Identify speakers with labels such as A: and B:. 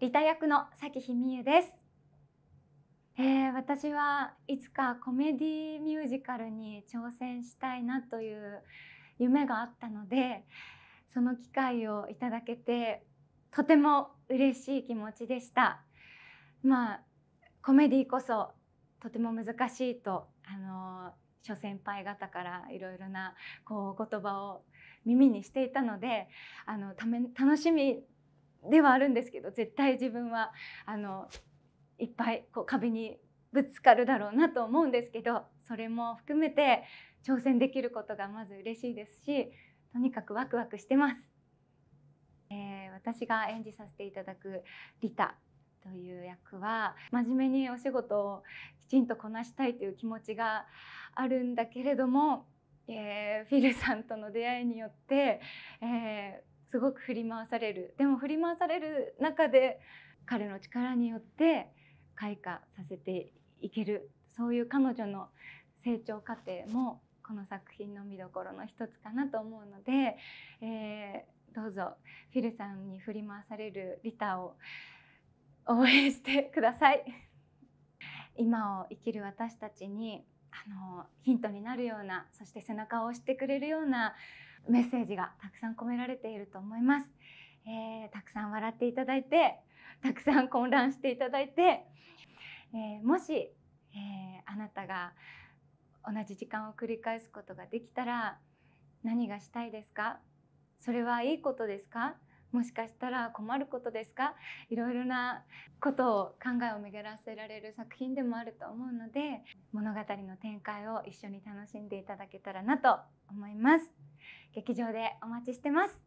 A: リタ役の崎ひみです、えー、私はいつかコメディミュージカルに挑戦したいなという夢があったのでその機会をいただけてとても嬉しい気持ちでしたまあコメディこそとても難しいとあの諸先輩方からいろいろなこう言葉を耳にしていたのであのため楽しみではあるんですけど絶対自分はあのいっぱいこう壁にぶつかるだろうなと思うんですけどそれも含めて挑戦できることがまず嬉しいですしとにかくワクワクしてます、えー、私が演じさせていただくリタという役は真面目にお仕事をきちんとこなしたいという気持ちがあるんだけれども、えー、フィルさんとの出会いによって、えー、すごく振り回されるでも振り回される中で彼の力によって開花させていけるそういう彼女の成長過程もこの作品の見どころの一つかなと思うので、えー、どうぞフィルさんに振り回されるリタを応援してください。今を生きる私たちにあのヒントになるようなそして背中を押してくれるようなメッセージがたくさん込められていると思います、えー、たくさん笑っていただいてたくさん混乱していただいて、えー、もし、えー、あなたが同じ時間を繰り返すことができたら何がしたいですかそれはいいことですかもしかしたら困ることですかいろいろなことを考えを巡らせられる作品でもあると思うので物語の展開を一緒に楽しんでいただけたらなと思います。劇場でお待ちしてます。